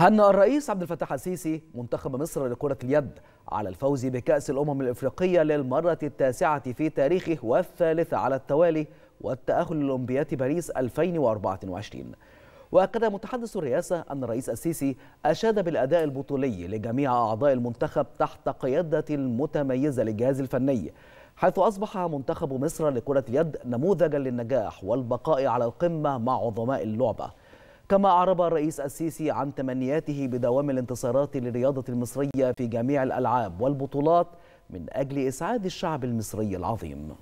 هنأ الرئيس عبد الفتاح السيسي منتخب مصر لكرة اليد على الفوز بكأس الأمم الإفريقية للمرة التاسعة في تاريخه والثالثة على التوالي والتأهل لأولمبياد باريس 2024 وأكد متحدث الرئاسة أن الرئيس السيسي أشاد بالأداء البطولي لجميع أعضاء المنتخب تحت قيادة متميزة للجهاز الفني حيث أصبح منتخب مصر لكرة اليد نموذجا للنجاح والبقاء على القمة مع عظماء اللعبة كما أعرب الرئيس السيسي عن تمنياته بدوام الانتصارات للرياضة المصرية في جميع الألعاب والبطولات من أجل إسعاد الشعب المصري العظيم